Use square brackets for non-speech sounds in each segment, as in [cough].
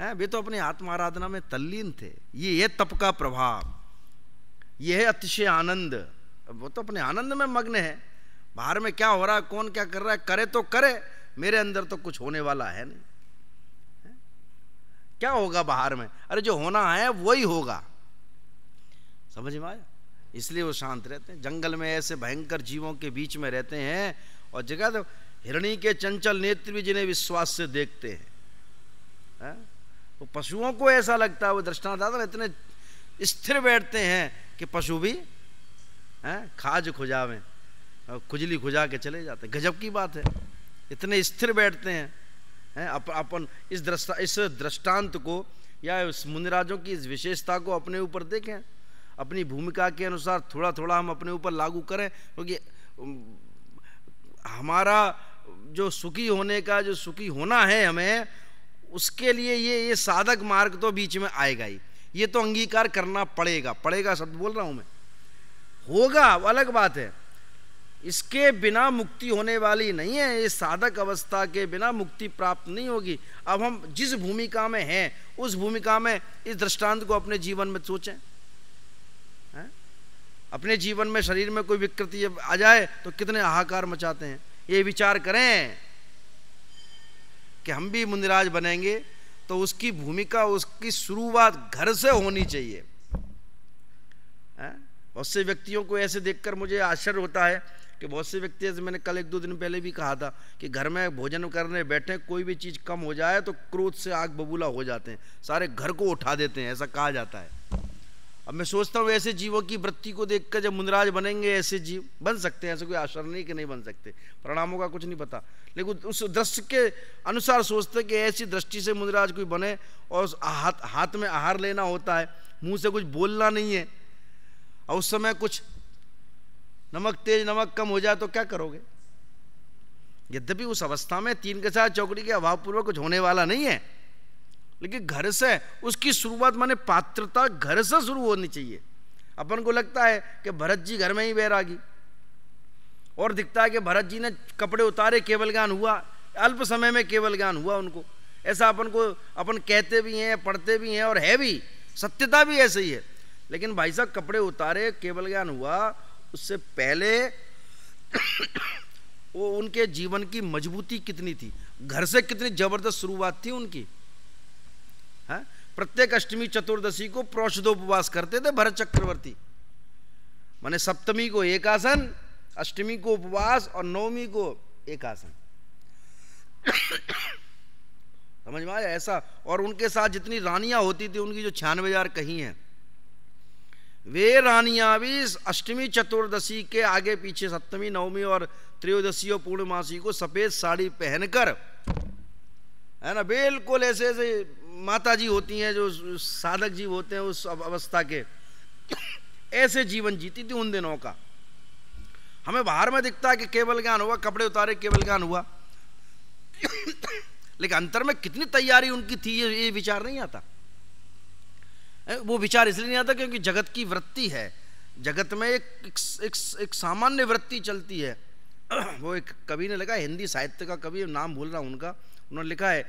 है वे तो अपने आत्म आराधना में तल्लीन थे ये है तप का प्रभाव ये है अतिशय आनंद वो तो अपने आनंद में मग्न है बाहर में क्या हो रहा है कौन क्या कर रहा है करे तो करे मेरे अंदर तो कुछ होने वाला है नहीं है? क्या होगा बाहर में अरे जो होना है वही होगा समझ में आया इसलिए वो शांत रहते हैं जंगल में ऐसे भयंकर जीवों के बीच में रहते हैं और जगह तो हिरणी के चंचल नेत्र भी जिन्हें विश्वास से देखते हैं है? तो पशुओं को ऐसा लगता है वो दृष्टांत इतने स्थिर बैठते हैं कि पशु भी हैं खाज खुजावें और खुजली खुजा के चले जाते हैं गजब की बात है इतने स्थिर बैठते हैं हैं अप, अपन इस दृष्टा इस दृष्टांत को या उस मुनिराजों की इस विशेषता को अपने ऊपर देखें अपनी भूमिका के अनुसार थोड़ा थोड़ा हम अपने ऊपर लागू करें क्योंकि तो हमारा जो सुखी होने का जो सुखी होना है हमें उसके लिए ये ये साधक मार्ग तो बीच में आएगा ही ये तो अंगीकार करना पड़ेगा पड़ेगा शब्द बोल रहा हूँ मैं होगा अलग बात है इसके बिना मुक्ति होने वाली नहीं है ये साधक अवस्था के बिना मुक्ति प्राप्त नहीं होगी अब हम जिस भूमिका में हैं उस भूमिका में इस दृष्टांत को अपने जीवन में सोचें है? अपने जीवन में शरीर में कोई विकृति आ जाए तो कितने हाहाकार मचाते हैं ये विचार करें कि हम भी मुनिराज बनेंगे तो उसकी भूमिका उसकी शुरुआत घर से होनी चाहिए बहुत से व्यक्तियों को ऐसे देखकर मुझे आश्चर्य होता है कि बहुत से व्यक्ति ऐसे मैंने कल एक दो दिन पहले भी कहा था कि घर में भोजन करने बैठे कोई भी चीज़ कम हो जाए तो क्रोध से आग बबूला हो जाते हैं सारे घर को उठा देते हैं ऐसा कहा जाता है अब मैं सोचता हूँ ऐसे जीवों की वृत्ति को देखकर जब मुंदराज बनेंगे ऐसे जीव बन सकते हैं ऐसे कोई आश्चर्य नहीं कि नहीं बन सकते परिणामों का कुछ नहीं पता लेकिन उस दृश्य के अनुसार सोचते कि ऐसी दृष्टि से मुंदराज कोई बने और हाथ हाथ में आहार लेना होता है मुंह से कुछ बोलना नहीं है और उस समय कुछ नमक तेज नमक कम हो जाए तो क्या करोगे यद्यपि उस अवस्था में तीन के साथ चौकड़ी के अभावपूर्वक कुछ होने वाला नहीं है लेकिन घर से उसकी शुरुआत माने पात्रता घर से शुरू होनी चाहिए अपन को लगता है कि भरत जी घर में ही बैरागी और दिखता है कि भरत जी ने कपड़े उतारे केवल ज्ञान हुआ अल्प समय में केवल ज्ञान हुआ उनको ऐसा अपन को अपन कहते भी हैं पढ़ते भी हैं और है भी सत्यता भी ऐसे ही है लेकिन भाई साहब कपड़े उतारे केवल ज्ञान हुआ उससे पहले [coughs] वो उनके जीवन की मजबूती कितनी थी घर से कितनी जबरदस्त शुरुआत थी उनकी हा? प्रत्येक अष्टमी चतुर्दशी को प्रौषदोपवास करते थे भरत चक्रवर्ती माने सप्तमी को एक आसन अष्टमी को उपवास और नवमी को एक आसन समझ में आया ऐसा और उनके साथ जितनी रानियां होती थी उनकी जो छियानवे हजार कही हैं वे रानियां भी अष्टमी चतुर्दशी के आगे पीछे सप्तमी नवमी और त्रयोदशी और पूर्णमासी को सफेद साड़ी पहनकर है ना बिल्कुल ऐसे ऐसे माता जी होती हैं जो साधक जीव होते हैं उस अवस्था के ऐसे जीवन जीती थी उन दिनों का हमें बाहर में दिखता है कि केवल ज्ञान हुआ कपड़े उतारे केवल ज्ञान हुआ लेकिन अंतर में कितनी तैयारी उनकी थी ये ये विचार नहीं आता वो विचार इसलिए नहीं आता क्योंकि जगत की वृत्ति है जगत में एक एक, एक, एक सामान्य वृत्ति चलती है वो एक कवि ने लगा हिंदी साहित्य का कवि नाम भूल रहा हूँ उनका उन्होंने लिखा है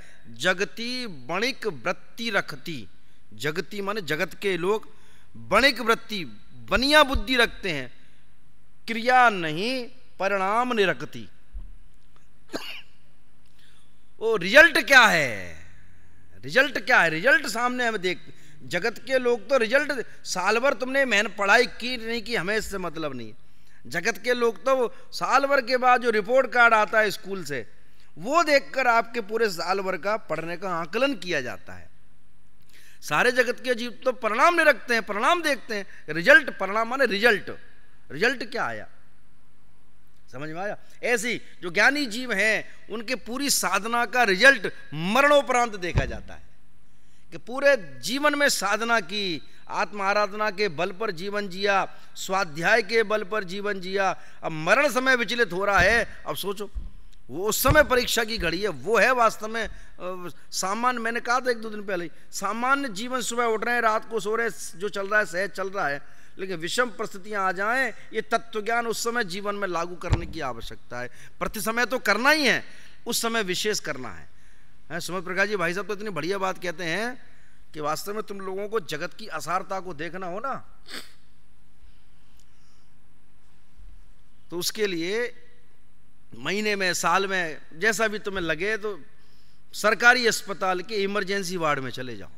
जगती बणिक वृत्ति रखती जगती माने जगत के लोग बणिक वृत्ति बनिया बुद्धि रखते हैं क्रिया नहीं परिणाम निरखती वो रिजल्ट क्या है रिजल्ट क्या है रिजल्ट सामने हमें देख जगत के लोग तो रिजल्ट साल भर तुमने मेहनत पढ़ाई की नहीं की हमें इससे मतलब नहीं जगत के लोग तो साल भर के बाद जो रिपोर्ट कार्ड आता है स्कूल से वो देखकर आपके पूरे साल भर का पढ़ने का आकलन किया जाता है सारे जगत के अजीब तो परिणाम नहीं रखते हैं परिणाम देखते हैं रिजल्ट परिणाम माने रिजल्ट रिजल्ट क्या आया समझ में आया ऐसी जो ज्ञानी जीव हैं उनके पूरी साधना का रिजल्ट मरणोपरांत देखा जाता है कि पूरे जीवन में साधना की आत्म आराधना के बल पर जीवन जिया स्वाध्याय के बल पर जीवन जिया अब मरण समय विचलित हो रहा है अब सोचो वो उस समय परीक्षा की घड़ी है वो है वास्तव में सामान्य मैंने कहा था एक दो दिन पहले सामान्य जीवन सुबह उठ रहे हैं रात को सो रहे जो चल रहा है सहज चल रहा है लेकिन विषम परिस्थितियां आ जाएं ये तत्व ज्ञान उस समय जीवन में लागू करने की आवश्यकता है प्रति समय तो करना ही है उस समय विशेष करना है, है सुमत प्रकाश जी भाई साहब तो इतनी बढ़िया बात कहते हैं कि वास्तव में तुम लोगों को जगत की असारता को देखना हो ना तो उसके लिए महीने में साल में जैसा भी तुम्हें लगे तो सरकारी अस्पताल के इमरजेंसी वार्ड में चले जाओ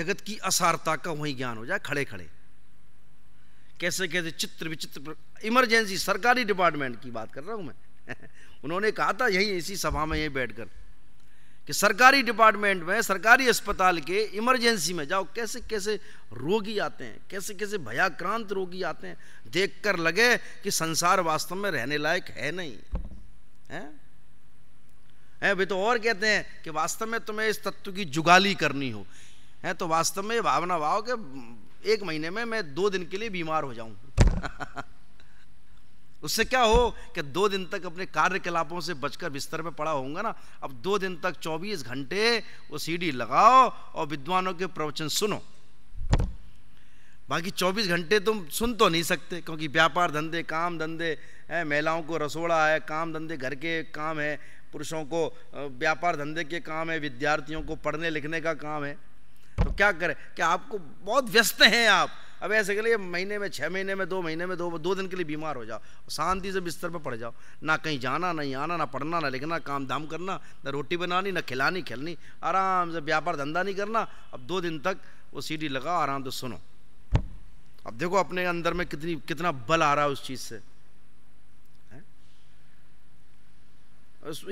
जगत की असारता का वही ज्ञान हो जाए खड़े खड़े कैसे कैसे चित्र विचित्र इमरजेंसी सरकारी डिपार्टमेंट की बात कर रहा हूं मैं [laughs] उन्होंने कहा था यही इसी सभा में यही बैठकर कि सरकारी डिपार्टमेंट में सरकारी अस्पताल के इमरजेंसी में जाओ कैसे कैसे रोगी आते हैं कैसे कैसे भयाक्रांत रोगी आते हैं देखकर लगे कि संसार वास्तव में रहने लायक है नहीं है है वे तो और कहते हैं कि वास्तव में तुम्हें इस तत्व की जुगाली करनी हो है तो वास्तव में भावना भाव के एक महीने में मैं दो दिन के लिए बीमार हो जाऊं [laughs] उससे क्या हो कि दो दिन तक अपने कार्यकलापों से बचकर बिस्तर में पड़ा होगा ना अब दो दिन तक 24 घंटे वो सीडी लगाओ और विद्वानों के प्रवचन सुनो बाकी 24 घंटे तुम सुन तो नहीं सकते क्योंकि व्यापार धंधे काम धंधे हैं महिलाओं को रसोड़ा है काम धंधे घर के काम है पुरुषों को व्यापार धंधे के काम है विद्यार्थियों को पढ़ने लिखने का काम है तो क्या करें क्या आपको बहुत व्यस्त हैं आप अब ऐसे के लिए महीने में छः महीने में दो महीने में दो दो दिन के लिए बीमार हो जाओ शांति से बिस्तर पर पड़ जाओ ना कहीं जाना नहीं आना ना पढ़ना ना लिखना काम धाम करना ना रोटी बनानी ना खिलानी खिलनी आराम से व्यापार धंधा नहीं करना अब दो दिन तक वो सीढ़ी लगाओ आराम से सुनो अब देखो अपने अंदर में कितनी कितना बल आ रहा है उस चीज़ से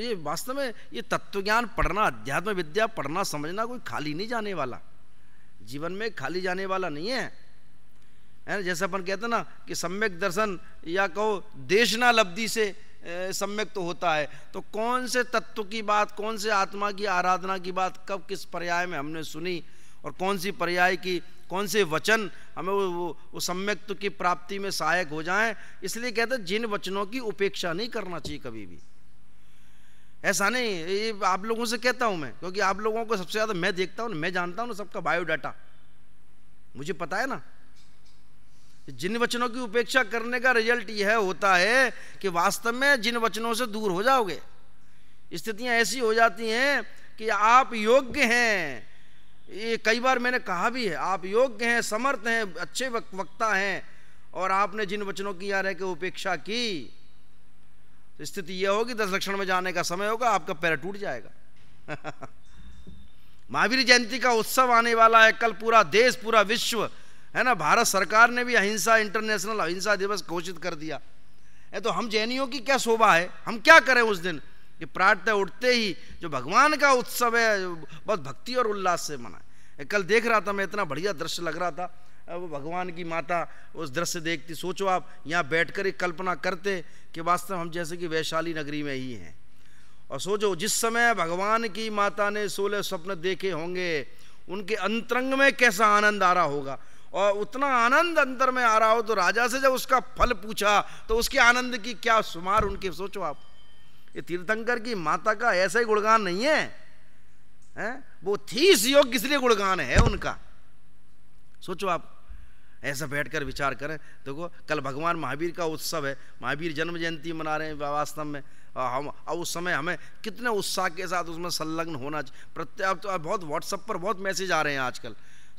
ये वास्तव में ये तत्वज्ञान पढ़ना अध्यात्म विद्या पढ़ना समझना कोई खाली नहीं जाने वाला जीवन में खाली जाने वाला नहीं है है ना जैसे अपन कहते हैं ना कि सम्यक दर्शन या कहो देशना लब्धि से सम्यक तो होता है तो कौन से तत्व की बात कौन से आत्मा की आराधना की बात कब किस पर्याय में हमने सुनी और कौन सी पर्याय की कौन से वचन हमें वो वो, वो सम्यक्त्व की प्राप्ति में सहायक हो जाएं इसलिए कहते जिन वचनों की उपेक्षा नहीं करना चाहिए कभी भी ऐसा नहीं ये आप लोगों से कहता हूं मैं क्योंकि आप लोगों को सबसे ज़्यादा मैं देखता हूँ मैं जानता हूँ ना सबका बायोडाटा मुझे पता है ना जिन वचनों की उपेक्षा करने का रिजल्ट यह होता है कि वास्तव में जिन वचनों से दूर हो जाओगे स्थितियां ऐसी हो जाती हैं कि आप योग्य हैं ये कई बार मैंने कहा भी है आप योग्य हैं समर्थ हैं अच्छे वक्ता हैं और आपने जिन वचनों की या रह के उपेक्षा की तो स्थिति यह होगी दस लक्षण में जाने का समय होगा आपका पैर टूट जाएगा [laughs] महावीर जयंती का उत्सव आने वाला है कल पूरा देश पूरा विश्व है ना भारत सरकार ने भी अहिंसा इंटरनेशनल अहिंसा दिवस घोषित कर दिया है तो हम जैनियों की क्या शोभा है हम क्या करें उस दिन कि प्रातः उठते ही जो भगवान का उत्सव है बहुत भक्ति और उल्लास से मनाए कल देख रहा था मैं इतना बढ़िया दृश्य लग रहा था वो भगवान की माता उस दृश्य देखती सोचो आप यहाँ बैठ कर एक कल्पना करते कि वास्तव हम जैसे कि वैशाली नगरी में ही हैं और सोचो जिस समय भगवान की माता ने सोलह स्वप्न देखे होंगे उनके अंतरंग में कैसा आनंद आ रहा होगा और उतना आनंद अंतर में आ रहा हो तो राजा से जब उसका फल पूछा तो उसके आनंद की क्या सुमार उनके सोचो आप ये तीर्थंकर की माता का ऐसा ही गुणगान नहीं है है? वो थीस योग लिए गुणगान है उनका सोचो आप ऐसा बैठकर विचार करें देखो कल भगवान महावीर का उत्सव है महावीर जन्म जयंती मना रहे हैं वास्तव में हम अब उस समय हमें कितने उत्साह के साथ उसमें संलग्न होना चाहिए प्रत्येक अब तो बहुत व्हाट्सअप पर बहुत मैसेज आ रहे हैं आजकल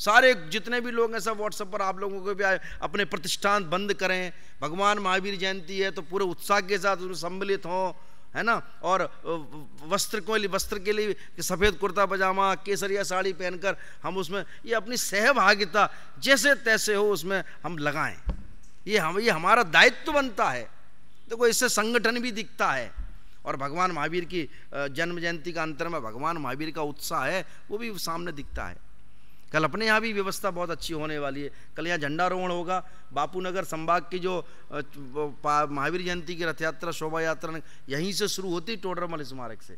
सारे जितने भी लोग हैं सब व्हाट्सएप पर आप लोगों को भी अपने प्रतिष्ठान बंद करें भगवान महावीर जयंती है तो पूरे उत्साह के साथ उसमें सम्मिलित हों है ना और वस्त्र को वस्त्र के लिए सफ़ेद कुर्ता पजामा केसरिया साड़ी पहनकर हम उसमें ये अपनी सहभागिता जैसे तैसे हो उसमें हम लगाएं ये हम ये हमारा दायित्व बनता है देखो तो इससे संगठन भी दिखता है और भगवान महावीर की जन्म जयंती का अंतर में भगवान महावीर का उत्साह है वो भी सामने दिखता है कल अपने यहाँ भी व्यवस्था बहुत अच्छी होने वाली है कल यहाँ झंडारोहण होगा बापू नगर संभाग की जो महावीर जयंती की रथ यात्रा शोभा यात्रा यहीं से शुरू होती टोडरमल स्मारक से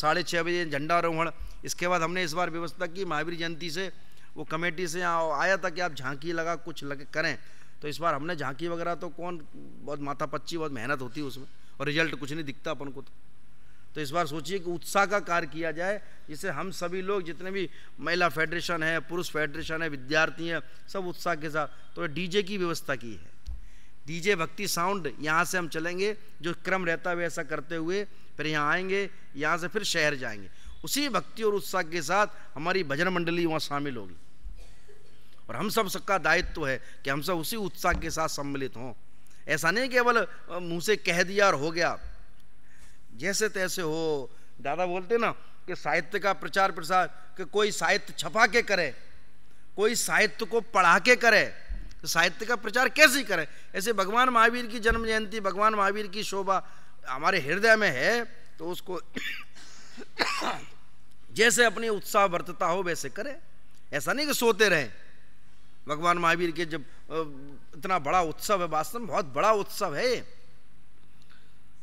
साढ़े छः बजे झंडारोहण इसके बाद हमने इस बार व्यवस्था की महावीर जयंती से वो कमेटी से यहाँ आया था कि आप झांकी लगा कुछ लग करें तो इस बार हमने झांकी वगैरह तो कौन बहुत माथा पच्ची बहुत मेहनत होती है उसमें और रिजल्ट कुछ नहीं दिखता अपन को तो तो इस बार सोचिए कि उत्साह का कार्य किया जाए जिससे हम सभी लोग जितने भी महिला फेडरेशन है पुरुष फेडरेशन है विद्यार्थी हैं सब उत्साह के साथ तो डीजे की व्यवस्था की है डीजे भक्ति साउंड यहाँ से हम चलेंगे जो क्रम रहता है वैसा करते हुए फिर यहाँ आएंगे यहाँ से फिर शहर जाएंगे उसी भक्ति और उत्साह के साथ हमारी भजन मंडली वहाँ शामिल होगी और हम सब सबका दायित्व है कि हम सब उसी उत्साह के साथ सम्मिलित हों ऐसा नहीं केवल मुँह से कह दिया और हो गया जैसे तैसे हो दादा बोलते ना कि साहित्य का प्रचार प्रसार कि कोई साहित्य छपा के करे कोई साहित्य को पढ़ा के करे तो साहित्य का प्रचार कैसे करे ऐसे भगवान महावीर की जन्म जयंती भगवान महावीर की शोभा हमारे हृदय में है तो उसको [coughs] जैसे अपनी उत्साह वर्तता हो वैसे करे ऐसा नहीं कि सोते रहें भगवान महावीर के जब इतना बड़ा उत्सव है वास्तव में बहुत बड़ा उत्सव है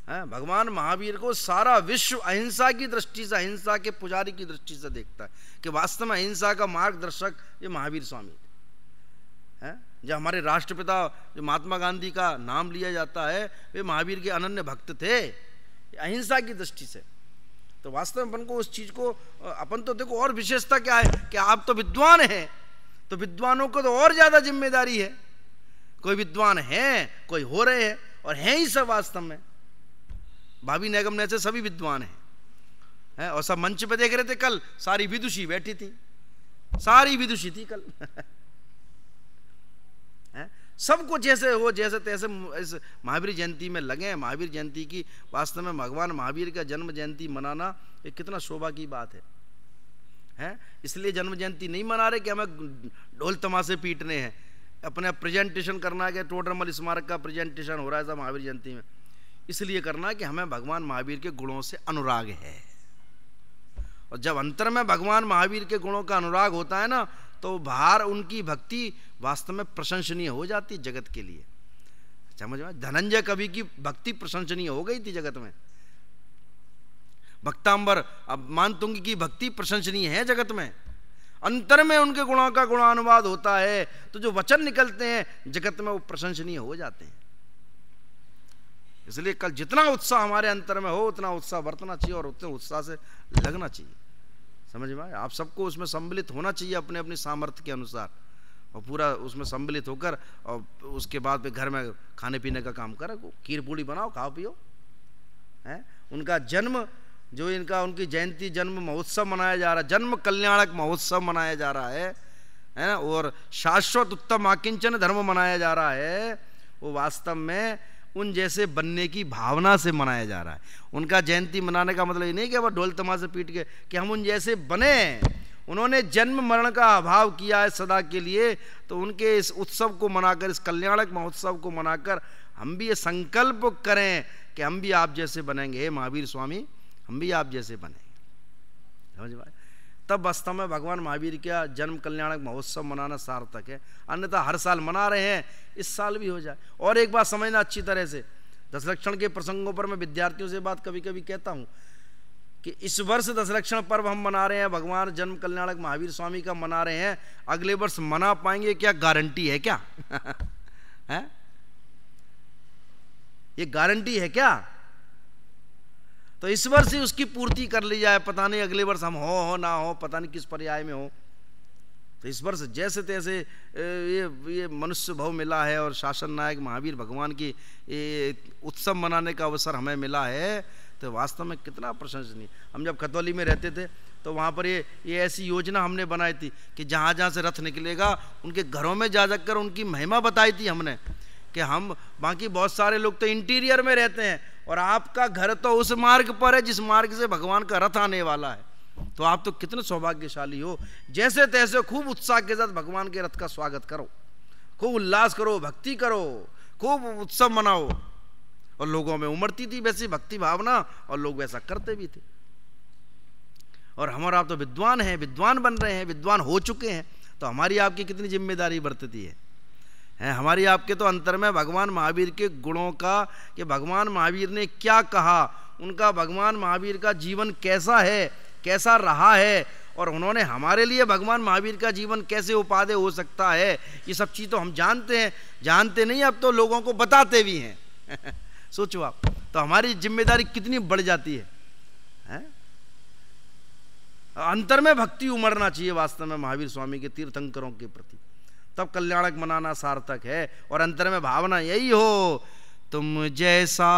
है भगवान महावीर को सारा विश्व अहिंसा की दृष्टि से अहिंसा के पुजारी की दृष्टि से देखता है कि वास्तव में अहिंसा का मार्गदर्शक ये महावीर स्वामी थे हैं जो हमारे राष्ट्रपिता जो महात्मा गांधी का नाम लिया जाता है वे महावीर के अनन्य भक्त थे अहिंसा की दृष्टि से तो वास्तव में अपन को उस चीज़ को अपन तो देखो और विशेषता क्या है कि आप तो विद्वान हैं तो विद्वानों को तो और ज़्यादा जिम्मेदारी है कोई विद्वान हैं कोई हो रहे हैं और हैं ही सब वास्तव में भाभी नगम जैसे सभी विद्वान हैं है और सब मंच पे देख रहे थे कल सारी विदुषी बैठी थी सारी विदुषी थी कल [laughs] है सबको जैसे हो जैसे तैसे इस महावीर जयंती में लगे हैं महावीर जयंती की वास्तव में भगवान महावीर का जन्म जयंती मनाना ये कितना शोभा की बात है है इसलिए जन्म जयंती नहीं मना रहे कि हमें ढोल तमाशे पीटने हैं अपने प्रेजेंटेशन करना है कि टोटरमल स्मारक का प्रेजेंटेशन हो रहा है महावीर जयंती में इसलिए करना कि हमें भगवान महावीर के गुणों से अनुराग है और जब अंतर में भगवान महावीर के गुणों का अनुराग होता है ना तो बाहर उनकी भक्ति वास्तव में प्रशंसनीय हो जाती जगत के लिए अच्छा, समझ में धनंजय कवि की भक्ति प्रशंसनीय हो गई थी जगत में भक्तांबर अब मानतुंग की भक्ति प्रशंसनीय है जगत में अंतर में उनके गुणों का गुणानुवाद होता है तो जो वचन निकलते हैं जगत में वो प्रशंसनीय हो जाते हैं इसलिए कल जितना उत्साह हमारे अंतर में हो उतना उत्साह बरतना चाहिए और उतने उत्साह से लगना चाहिए समझ में आए आप सबको उसमें सम्मिलित होना चाहिए अपने अपने सामर्थ्य के अनुसार और पूरा उसमें सम्मिलित होकर और उसके बाद फिर घर में खाने पीने का काम करे खीर पूड़ी बनाओ खाओ पियो हैं उनका जन्म जो इनका उनकी जयंती जन्म महोत्सव मनाया जा रहा है जन्म कल्याणक महोत्सव मनाया जा रहा है है ना और शाश्वत उत्तम आकिंचन धर्म मनाया जा रहा है वो वास्तव में उन जैसे बनने की भावना से मनाया जा रहा है उनका जयंती मनाने का मतलब ये नहीं कि वह ढोल तमाशे पीट के कि हम उन जैसे बने उन्होंने जन्म मरण का अभाव किया है सदा के लिए तो उनके इस उत्सव को मनाकर इस कल्याणक महोत्सव को मनाकर हम भी ये संकल्प करें कि हम भी आप जैसे बनेंगे हे महावीर स्वामी हम भी आप जैसे बनेंगे समझ भाई तब वास्तव में भगवान महावीर का जन्म कल्याणक महोत्सव मनाना सार्थक है अन्यथा हर साल मना रहे हैं इस साल भी हो जाए और एक बात समझना अच्छी तरह से दशलक्षण के प्रसंगों पर मैं विद्यार्थियों से बात कभी कभी कहता हूँ कि इस वर्ष दशलक्षण पर्व हम मना रहे हैं भगवान जन्म कल्याणक महावीर स्वामी का मना रहे हैं अगले वर्ष मना पाएंगे क्या गारंटी है क्या [laughs] है ये गारंटी है क्या तो इस वर्ष ही उसकी पूर्ति कर ली जाए पता नहीं अगले वर्ष हम हो हो ना हो पता नहीं किस पर्याय में हो तो इस वर्ष जैसे तैसे ये ये मनुष्य भव मिला है और शासन नायक महावीर भगवान की ये उत्सव मनाने का अवसर हमें मिला है तो वास्तव में कितना प्रशंसनीय हम जब खतौली में रहते थे तो वहाँ पर ये ये ऐसी योजना हमने बनाई थी कि जहाँ जहाँ से रथ निकलेगा उनके घरों में जा जाकर उनकी महिमा बताई थी हमने कि हम बाकी बहुत सारे लोग तो इंटीरियर में रहते हैं और आपका घर तो उस मार्ग पर है जिस मार्ग से भगवान का रथ आने वाला है तो आप तो कितने सौभाग्यशाली हो जैसे तैसे खूब उत्साह के साथ भगवान के रथ का स्वागत करो खूब उल्लास करो भक्ति करो खूब उत्सव मनाओ और लोगों में उमड़ती थी वैसी भक्ति भावना और लोग वैसा करते भी थे और हमारा आप तो विद्वान है विद्वान बन रहे हैं विद्वान हो चुके हैं तो हमारी आपकी कितनी जिम्मेदारी बरतती है है हमारी आपके तो अंतर में भगवान महावीर के गुणों का कि भगवान महावीर ने क्या कहा उनका भगवान महावीर का जीवन कैसा है कैसा रहा है और उन्होंने हमारे लिए भगवान महावीर का जीवन कैसे उपाधेय हो सकता है ये सब चीज़ तो हम जानते हैं जानते नहीं अब तो लोगों को बताते भी हैं [laughs] सोचो आप तो हमारी जिम्मेदारी कितनी बढ़ जाती है, है? अंतर में भक्ति उमड़ना चाहिए वास्तव में महावीर स्वामी के तीर्थंकरों के प्रति तब कल्याणक मनाना सार्थक है और अंतर में भावना यही हो तुम जैसा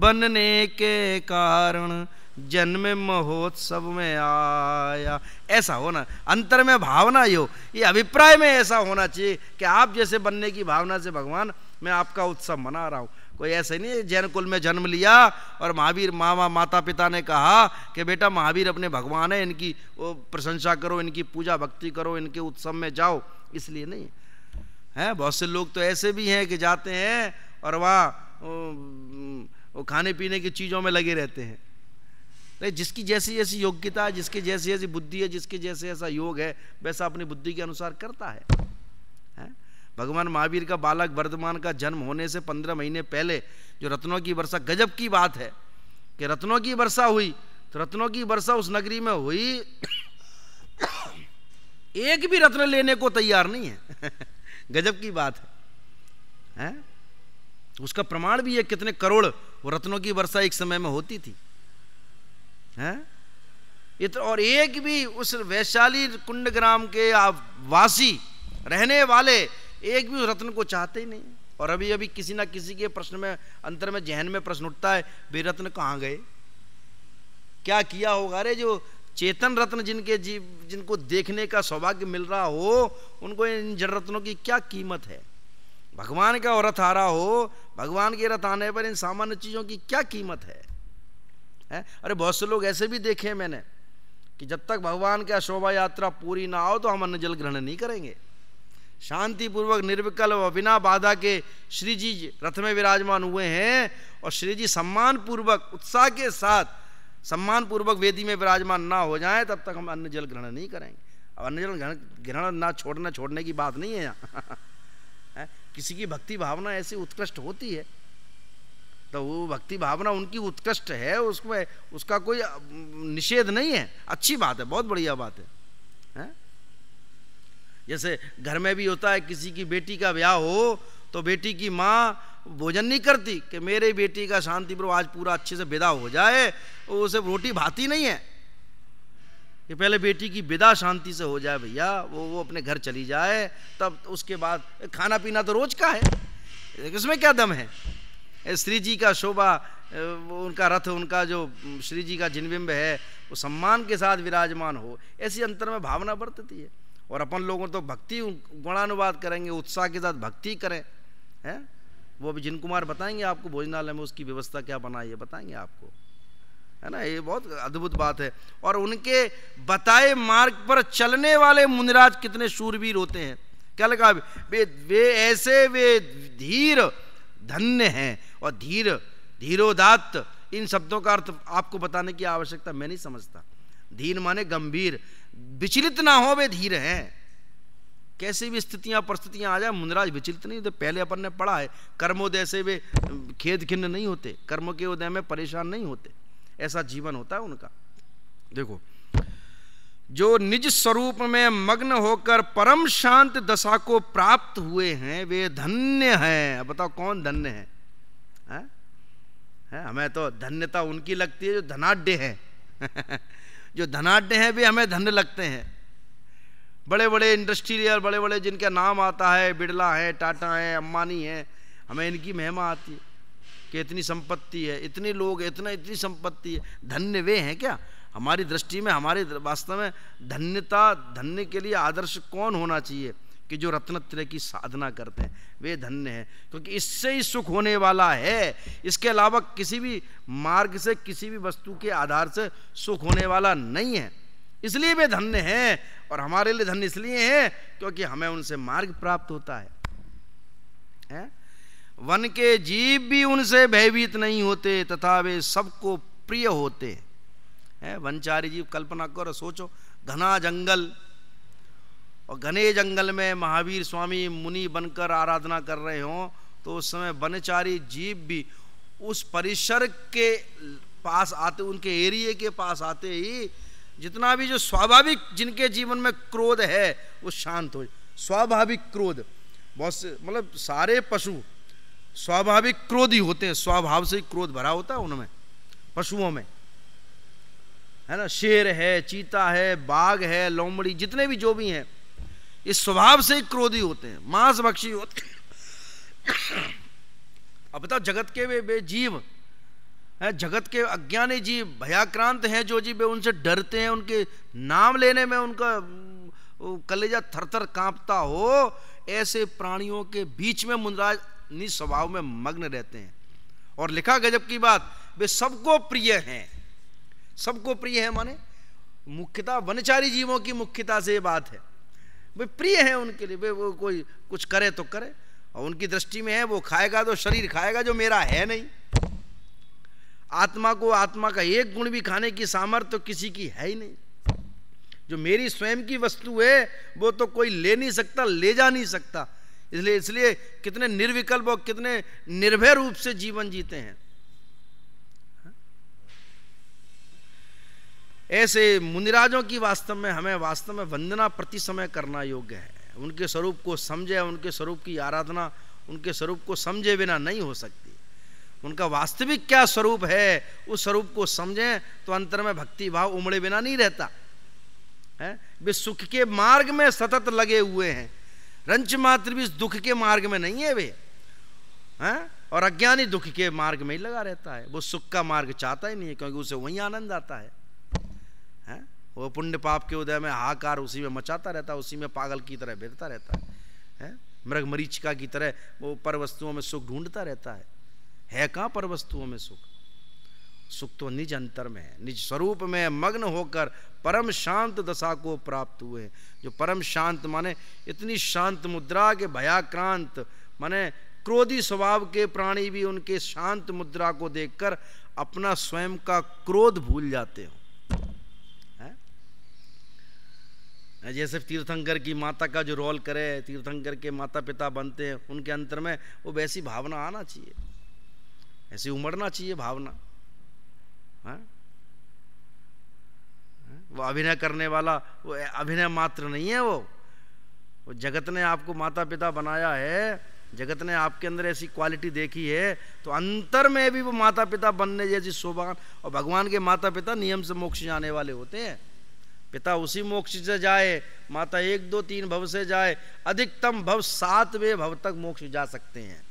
बनने के कारण जन्म महोत्सव में आया ऐसा हो ना अंतर में भावना ही हो ये अभिप्राय में ऐसा होना चाहिए कि आप जैसे बनने की भावना से भगवान मैं आपका उत्सव मना रहा हूँ कोई ऐसे नहीं जैन कुल में जन्म लिया और महावीर मामा माता पिता ने कहा कि बेटा महावीर अपने भगवान है इनकी प्रशंसा करो इनकी पूजा भक्ति करो इनके उत्सव में जाओ इसलिए नहीं है बहुत से लोग तो ऐसे भी हैं कि जाते हैं और वहाँ खाने पीने की चीज़ों में लगे रहते हैं नहीं जिसकी जैसी जैसी योग्यता जिसकी जैसी जैसी बुद्धि है जिसके जैसे ऐसा योग है वैसा अपनी बुद्धि के अनुसार करता है, है? भगवान महावीर का बालक वर्धमान का जन्म होने से पंद्रह महीने पहले जो रत्नों की वर्षा गजब की बात है कि रत्नों की वर्षा हुई तो रत्नों की वर्षा उस नगरी में हुई एक भी रत्न लेने को तैयार नहीं है [laughs] गजब की बात है, है? उसका प्रमाण भी है कितने करोड़ वो रत्नों की वर्षा एक समय में होती थी है और एक भी उस वैशाली कुंड ग्राम के वासी रहने वाले एक भी उस रत्न को चाहते ही नहीं और अभी अभी किसी ना किसी के प्रश्न में अंतर में जहन में प्रश्न उठता है वे रत्न कहाँ गए क्या किया होगा अरे जो चेतन रत्न जिनके जीव जिनको देखने का सौभाग्य मिल रहा हो उनको इन जड़ रत्नों की क्या कीमत है भगवान का रथ आ रहा हो भगवान के रथ आने पर इन सामान्य चीज़ों की क्या कीमत है, है? अरे बहुत से लोग ऐसे भी देखे मैंने कि जब तक भगवान का शोभा यात्रा पूरी ना हो तो हम अन्न जल ग्रहण नहीं करेंगे शांतिपूर्वक निर्विकल व बिना बाधा के श्री जी रथ में विराजमान हुए हैं और श्री जी सम्मान पूर्वक उत्साह के साथ सम्मान पूर्वक वेदी में विराजमान ना हो जाए तब तक हम अन्न जल ग्रहण नहीं करेंगे अब अन्न जल ग्रहण ग्रहण ना छोड़ना छोड़ने की बात नहीं है यहाँ [laughs] किसी की भक्ति भावना ऐसी उत्कृष्ट होती है तो वो भक्ति भावना उनकी उत्कृष्ट है उसमें उसका कोई निषेध नहीं है अच्छी बात है बहुत बढ़िया बात है, है? जैसे घर में भी होता है किसी की बेटी का ब्याह हो तो बेटी की माँ भोजन नहीं करती कि मेरे बेटी का शांति प्रभु आज पूरा अच्छे से विदा हो जाए उसे रोटी भाती नहीं है कि पहले बेटी की विदा शांति से हो जाए भैया वो वो अपने घर चली जाए तब उसके बाद खाना पीना तो रोज का है इसमें क्या दम है श्री जी का शोभा उनका रथ उनका जो श्री जी का जिनबिंब है वो सम्मान के साथ विराजमान हो ऐसी अंतर में भावना बरतती है और अपन लोगों तो भक्ति गुणानुवाद करेंगे उत्साह के साथ भक्ति करें हैं वो अभी जिन कुमार बताएंगे आपको भोजनालय में उसकी व्यवस्था क्या बनाई है बताएंगे आपको है ना ये बहुत अद्भुत बात है और उनके बताए मार्ग पर चलने वाले मुनिराज कितने शूरवीर होते हैं क्या लगा वे वे ऐसे वे धीर धन्य हैं और धीर धीरोदात्त इन शब्दों का अर्थ आपको बताने की आवश्यकता मैं नहीं समझता धीर माने गंभीर विचलित ना हो वे धीर हैं कैसी भी स्थितियां परिस्थितियां आ जाए मुनराज विचलित नहीं होते पहले अपन ने पढ़ा है कर्मोदय से वे खेद खिन्न नहीं होते कर्म के उदय में परेशान नहीं होते ऐसा जीवन होता है उनका देखो जो निज स्वरूप में मग्न होकर परम शांत दशा को प्राप्त हुए हैं वे धन्य हैं बताओ कौन धन्य है, है? है? हमें तो धन्यता उनकी लगती है जो धनाढ़ है [laughs] जो धनाढ़ है वे हमें धन्य लगते हैं बड़े बड़े इंडस्ट्रियल बड़े बड़े जिनका नाम आता है बिड़ला है टाटा है अम्बानी है हमें इनकी महिमा आती है कि इतनी संपत्ति है इतने लोग इतना इतनी संपत्ति है धन्य वे हैं क्या हमारी दृष्टि में हमारे वास्तव में धन्यता धन्य के लिए आदर्श कौन होना चाहिए कि जो रत्नत्र की साधना करते हैं वे धन्य हैं क्योंकि इससे ही सुख होने वाला है इसके अलावा किसी भी मार्ग से किसी भी वस्तु के आधार से सुख होने वाला नहीं है इसलिए वे धन्य हैं और हमारे लिए धन्य इसलिए हैं क्योंकि हमें उनसे मार्ग प्राप्त होता है, है? वन के जीव भी उनसे भयभीत नहीं होते तथा वे सबको प्रिय होते हैं वनचारी जीव कल्पना करो सोचो घना जंगल और घने जंगल में महावीर स्वामी मुनि बनकर आराधना कर रहे हों तो उस समय वनचारी जीव भी उस परिसर के पास आते उनके एरिए के पास आते ही जितना भी जो स्वाभाविक जिनके जीवन में क्रोध है वो शांत हो स्वाभाविक क्रोध बहुत से मतलब सारे पशु स्वाभाविक क्रोध ही होते हैं स्वभाव से क्रोध भरा होता है उनमें पशुओं में है ना शेर है चीता है बाघ है लोमड़ी जितने भी जो भी हैं ये स्वभाव से ही क्रोधी होते हैं मांस भक्षी होते अब तो जगत के वे, वे जीव जगत के अज्ञानी जी भयाक्रांत हैं जो जी वे उनसे डरते हैं उनके नाम लेने में उनका कलेजा थरथर कांपता हो ऐसे प्राणियों के बीच में मुनराज स्वभाव में मग्न रहते हैं और लिखा गजब की बात वे सबको प्रिय हैं सबको प्रिय है माने मुख्यता वनचारी जीवों की मुख्यता से ये बात है वे प्रिय हैं उनके लिए वे वो कोई कुछ करे तो करे और उनकी दृष्टि में है वो खाएगा तो शरीर खाएगा जो मेरा है नहीं आत्मा को आत्मा का एक गुण भी खाने की सामर्थ्य तो किसी की है ही नहीं जो मेरी स्वयं की वस्तु है वो तो कोई ले नहीं सकता ले जा नहीं सकता इसलिए इसलिए कितने निर्विकल्प और कितने निर्भय रूप से जीवन जीते हैं ऐसे मुनिराजों की वास्तव में हमें वास्तव में वंदना प्रति समय करना योग्य है उनके स्वरूप को समझे उनके स्वरूप की आराधना उनके स्वरूप को समझे बिना नहीं हो सकती उनका वास्तविक क्या स्वरूप है उस स्वरूप को समझें तो अंतर में भक्ति भाव उमड़े बिना नहीं रहता है वे सुख के मार्ग में सतत लगे हुए हैं रंच मात्र भी दुख के मार्ग में नहीं है वे है और अज्ञानी दुख के मार्ग में ही लगा रहता है वो सुख का मार्ग चाहता ही नहीं है क्योंकि उसे वहीं आनंद आता है है? वो पुण्य पाप के उदय में हाकार उसी में मचाता रहता है उसी में पागल की तरह भिरता रहता है, है? मृग मरीचिका की तरह वो पर वस्तुओं में सुख ढूंढता रहता है है कहाँ पर वस्तुओं में सुख सुख तो निज अंतर में है निज स्वरूप में मग्न होकर परम शांत दशा को प्राप्त हुए जो परम शांत माने इतनी शांत मुद्रा के भयाक्रांत माने क्रोधी स्वभाव के प्राणी भी उनके शांत मुद्रा को देखकर अपना स्वयं का क्रोध भूल जाते हो जैसे तीर्थंकर की माता का जो रोल करे तीर्थंकर के माता पिता बनते हैं उनके अंतर में वो वैसी भावना आना चाहिए ऐसे उमड़ना चाहिए भावना है? हाँ? है? हाँ? वो अभिनय करने वाला वो अभिनय मात्र नहीं है वो वो जगत ने आपको माता पिता बनाया है जगत ने आपके अंदर ऐसी क्वालिटी देखी है तो अंतर में भी वो माता पिता बनने जैसी शोभान और भगवान के माता पिता नियम से मोक्ष जाने वाले होते हैं पिता उसी मोक्ष से जाए माता एक दो तीन भव से जाए अधिकतम भव सातवें भव तक मोक्ष जा सकते हैं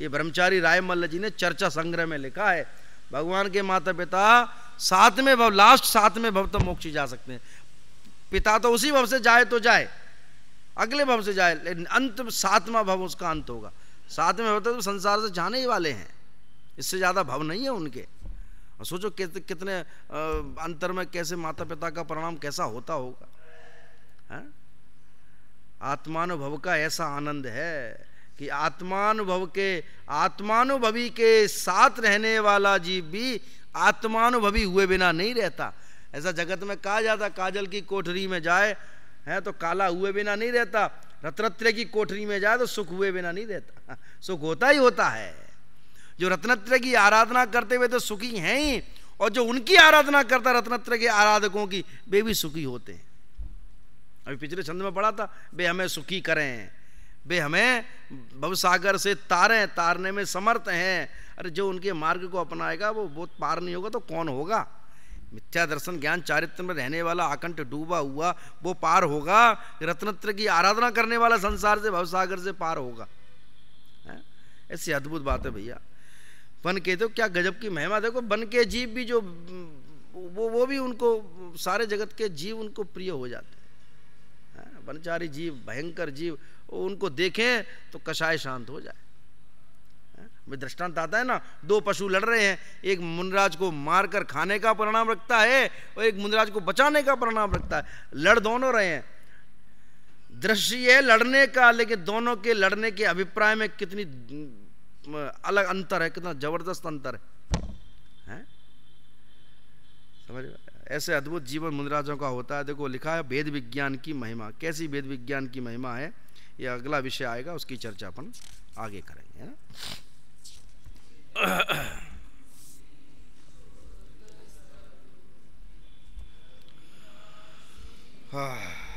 ये ब्रह्मचारी राय मल्ल जी ने चर्चा संग्रह में लिखा है भगवान के माता पिता साथ में भव लास्ट साथ में भव तो मोक्ष जा सकते हैं पिता तो उसी भव से जाए तो जाए अगले भव से जाए लेकिन अंत सातवा भव उसका अंत होगा में भव तो संसार से जाने ही वाले हैं इससे ज़्यादा भव नहीं है उनके और सोचो कित, कितने आ, अंतर में कैसे माता पिता का परिणाम कैसा होता होगा आत्मानुभव का ऐसा आनंद है कि आत्मानुभव के आत्मानुभवी के साथ रहने वाला जीव भी आत्मानुभवी हुए बिना नहीं रहता ऐसा जगत में कहा जाता काजल की कोठरी में जाए है तो काला हुए बिना नहीं रहता रत्नत्र की कोठरी में जाए तो सुख हुए बिना नहीं रहता [laughs] सुख होता ही होता है जो रत्नत्र की आराधना करते हुए तो सुखी हैं ही और जो उनकी आराधना करता रत्नत्र के आराधकों की वे भी सुखी होते हैं अभी पिछले छंद में पढ़ा था वे हमें सुखी करें वे हमें भवसागर से तारे तारने में समर्थ हैं अरे जो उनके मार्ग को अपनाएगा वो बहुत पार नहीं होगा तो कौन होगा मिथ्या दर्शन ज्ञान चारित्र में रहने वाला आकंठ डूबा हुआ वो पार होगा रत्नत्र की आराधना करने वाला संसार से भवसागर से पार होगा ऐसी अद्भुत बात है भैया बन के तो क्या गजब की महिमा देखो वन के जीव भी जो वो वो भी उनको सारे जगत के जीव उनको प्रिय हो जाते हैं वनचारी जीव भयंकर जीव उनको देखें तो कषाय शांत हो जाए हाँ? दृष्टांत आता है ना दो पशु लड़ रहे हैं एक मुनराज को मारकर खाने का परिणाम रखता है और एक मुनराज को बचाने का परिणाम रखता है लड़ दोनों रहे हैं दृश्य है लड़ने का लेकिन दोनों के लड़ने के अभिप्राय में कितनी अलग अंतर है कितना जबरदस्त अंतर है, है? हाँ? समझ ऐसे अद्भुत जीवन मुनराजों का होता है देखो लिखा है वेद विज्ञान की महिमा कैसी वेद विज्ञान की महिमा है या अगला विषय आएगा उसकी चर्चा अपन आगे करेंगे ना [clears throat] हाँ